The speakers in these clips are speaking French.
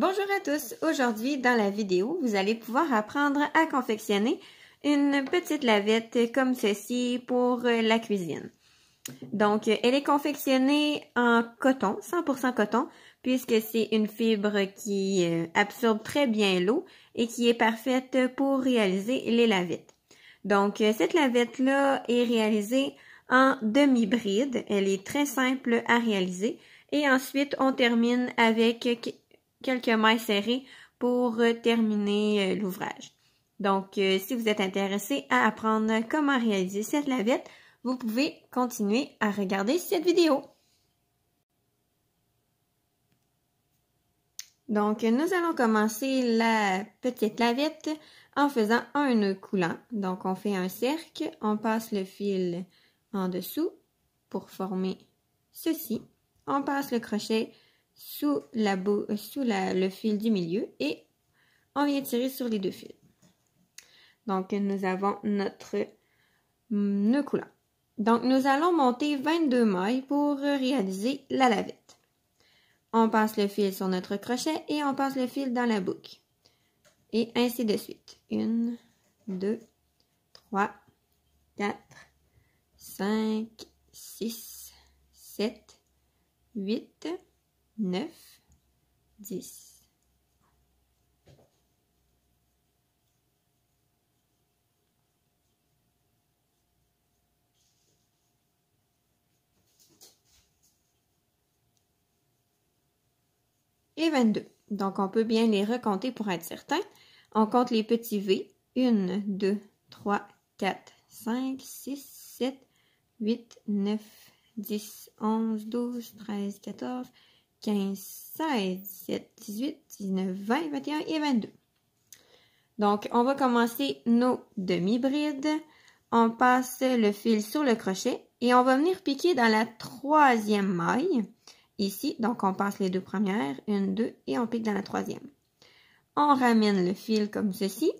Bonjour à tous! Aujourd'hui, dans la vidéo, vous allez pouvoir apprendre à confectionner une petite lavette comme ceci pour euh, la cuisine. Donc, elle est confectionnée en coton, 100% coton, puisque c'est une fibre qui euh, absorbe très bien l'eau et qui est parfaite pour réaliser les lavettes. Donc, euh, cette lavette-là est réalisée en demi-bride. Elle est très simple à réaliser. Et ensuite, on termine avec quelques mailles serrées pour euh, terminer euh, l'ouvrage. Donc, euh, si vous êtes intéressé à apprendre comment réaliser cette lavette, vous pouvez continuer à regarder cette vidéo. Donc, nous allons commencer la petite lavette en faisant un nœud coulant. Donc, on fait un cercle, on passe le fil en dessous pour former ceci. On passe le crochet sous, la, euh, sous la, le fil du milieu et on vient tirer sur les deux fils. Donc, nous avons notre mm, nœud coulant. Donc, nous allons monter 22 mailles pour réaliser la lavette. On passe le fil sur notre crochet et on passe le fil dans la boucle. Et ainsi de suite. 1, 2, 3, 4, 5, 6, 7, 8, 9, 10. Et 22. Donc, on peut bien les recompter pour être certain. On compte les petits V. 1, 2, 3, 4, 5, 6, 7, 8, 9, 10, 11, 12, 13, 14, 15, 16, 17, 18, 19, 20, 21 et 22. Donc, on va commencer nos demi-brides. On passe le fil sur le crochet et on va venir piquer dans la troisième maille. Ici, donc on passe les deux premières, une, deux, et on pique dans la troisième. On ramène le fil comme ceci.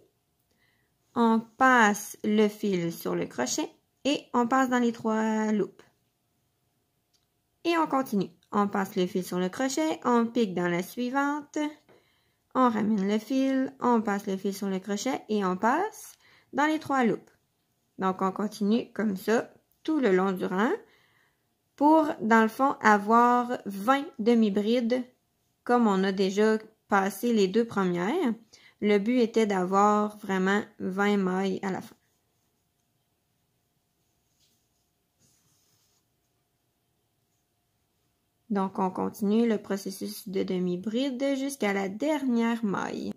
On passe le fil sur le crochet et on passe dans les trois loupes. Et on continue. On passe le fil sur le crochet, on pique dans la suivante, on ramène le fil, on passe le fil sur le crochet et on passe dans les trois loupes. Donc, on continue comme ça tout le long du rang pour, dans le fond, avoir 20 demi-brides comme on a déjà passé les deux premières. Le but était d'avoir vraiment 20 mailles à la fin. Donc, on continue le processus de demi-bride jusqu'à la dernière maille.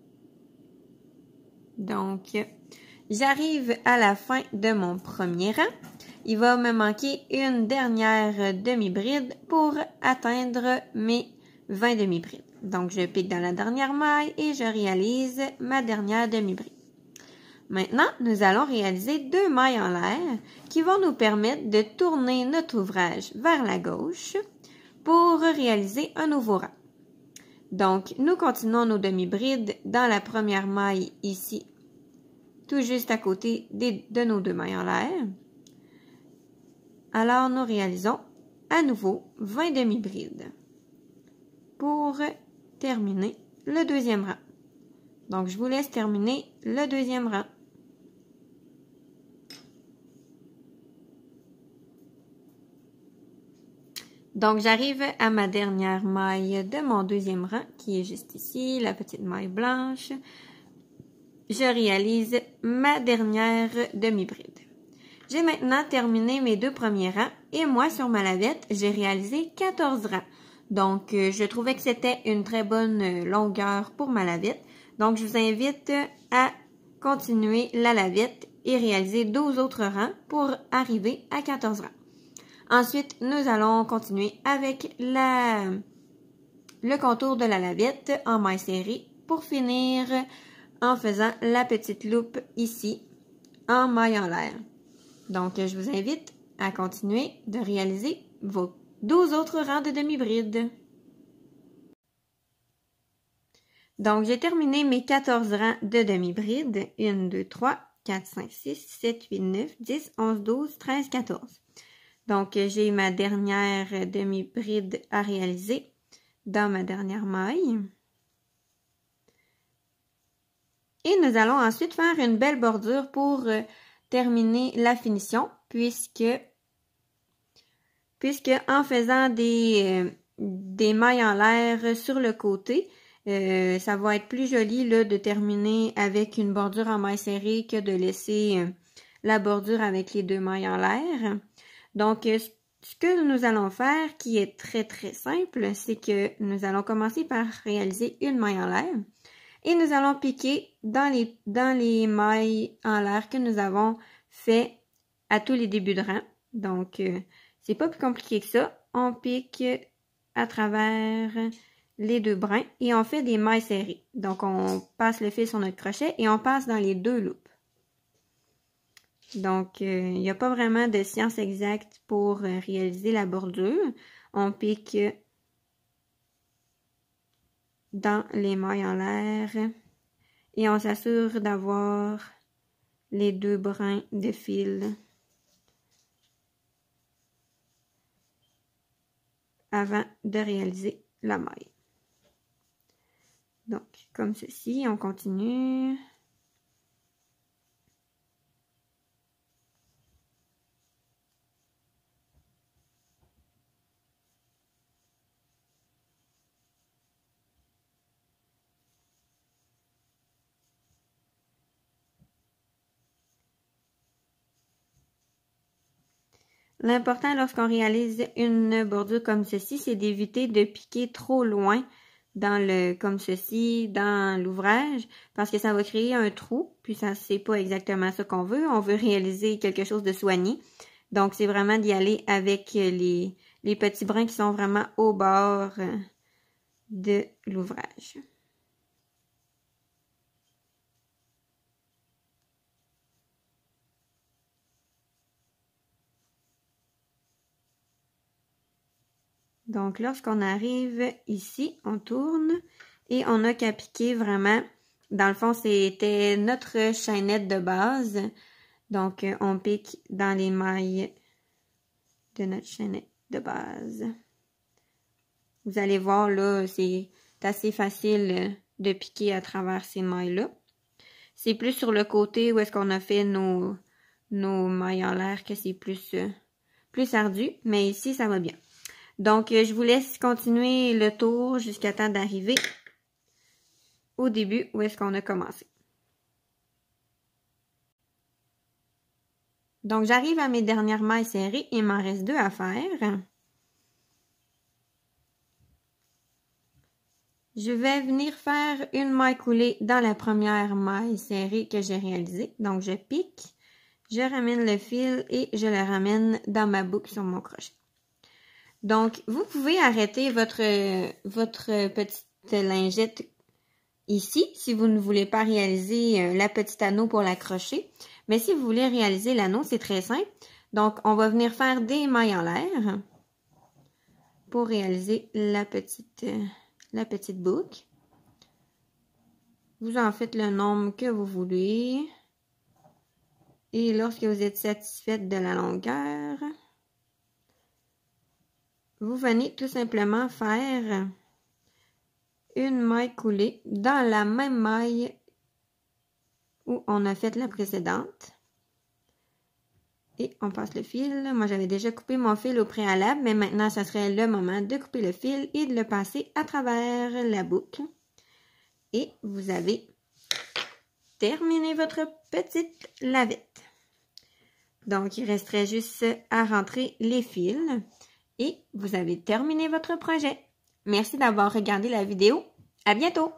Donc, j'arrive à la fin de mon premier rang. Il va me manquer une dernière demi-bride pour atteindre mes 20 demi-brides. Donc, je pique dans la dernière maille et je réalise ma dernière demi-bride. Maintenant, nous allons réaliser deux mailles en l'air qui vont nous permettre de tourner notre ouvrage vers la gauche pour réaliser un nouveau rang. Donc, nous continuons nos demi-brides dans la première maille ici, tout juste à côté des, de nos deux mailles en l'air. Alors, nous réalisons à nouveau 20 demi-brides pour terminer le deuxième rang. Donc, je vous laisse terminer le deuxième rang. Donc, j'arrive à ma dernière maille de mon deuxième rang, qui est juste ici, la petite maille blanche. Je réalise ma dernière demi-bride. J'ai maintenant terminé mes deux premiers rangs et moi, sur ma lavette, j'ai réalisé 14 rangs. Donc, euh, je trouvais que c'était une très bonne euh, longueur pour ma lavette. Donc, je vous invite à continuer la lavette et réaliser 12 autres rangs pour arriver à 14 rangs. Ensuite, nous allons continuer avec le contour de la lavette en maille serrée pour finir en faisant la petite loupe ici en maille en l'air. Donc, je vous invite à continuer de réaliser vos 12 autres rangs de demi-brides. Donc, j'ai terminé mes 14 rangs de demi-brides. 1, 2, 3, 4, 5, 6, 7, 8, 9, 10, 11, 12, 13, 14. Donc, j'ai ma dernière demi-bride à réaliser dans ma dernière maille. Et nous allons ensuite faire une belle bordure pour euh, terminer la finition, puisque, puisque en faisant des, euh, des mailles en l'air sur le côté, euh, ça va être plus joli de terminer avec une bordure en maille serrée que de laisser la bordure avec les deux mailles en l'air. Donc, euh, ce que nous allons faire, qui est très très simple, c'est que nous allons commencer par réaliser une maille en l'air et nous allons piquer dans les, dans les mailles en l'air que nous avons fait à tous les débuts de rang. Donc, euh, c'est pas plus compliqué que ça. On pique à travers les deux brins et on fait des mailles serrées. Donc, on passe le fil sur notre crochet et on passe dans les deux loups. Donc, euh, il n'y a pas vraiment de science exacte pour euh, réaliser la bordure. On pique dans les mailles en l'air et on s'assure d'avoir les deux brins de fil avant de réaliser la maille. Donc, comme ceci, on continue. L'important lorsqu'on réalise une bordure comme ceci, c'est d'éviter de piquer trop loin dans le comme ceci, dans l'ouvrage, parce que ça va créer un trou, puis ça c'est pas exactement ce qu'on veut. On veut réaliser quelque chose de soigné. Donc c'est vraiment d'y aller avec les, les petits brins qui sont vraiment au bord euh, de l'ouvrage. Donc, lorsqu'on arrive ici, on tourne et on n'a qu'à piquer vraiment. Dans le fond, c'était notre chaînette de base. Donc, on pique dans les mailles de notre chaînette de base. Vous allez voir, là, c'est assez facile de piquer à travers ces mailles-là. C'est plus sur le côté où est-ce qu'on a fait nos, nos mailles en l'air que c'est plus, plus ardu, mais ici, ça va bien. Donc, euh, je vous laisse continuer le tour jusqu'à temps d'arriver au début où est-ce qu'on a commencé. Donc, j'arrive à mes dernières mailles serrées. Il m'en reste deux à faire. Je vais venir faire une maille coulée dans la première maille serrée que j'ai réalisée. Donc, je pique, je ramène le fil et je le ramène dans ma boucle sur mon crochet. Donc, vous pouvez arrêter votre, votre petite lingette ici si vous ne voulez pas réaliser euh, la petite anneau pour l'accrocher. Mais si vous voulez réaliser l'anneau, c'est très simple. Donc, on va venir faire des mailles en l'air pour réaliser la petite, euh, la petite boucle. Vous en faites le nombre que vous voulez. Et lorsque vous êtes satisfaite de la longueur, vous venez tout simplement faire une maille coulée dans la même maille où on a fait la précédente. Et on passe le fil. Moi, j'avais déjà coupé mon fil au préalable, mais maintenant, ce serait le moment de couper le fil et de le passer à travers la boucle. Et vous avez terminé votre petite lavette. Donc, il resterait juste à rentrer les fils et vous avez terminé votre projet. Merci d'avoir regardé la vidéo. À bientôt!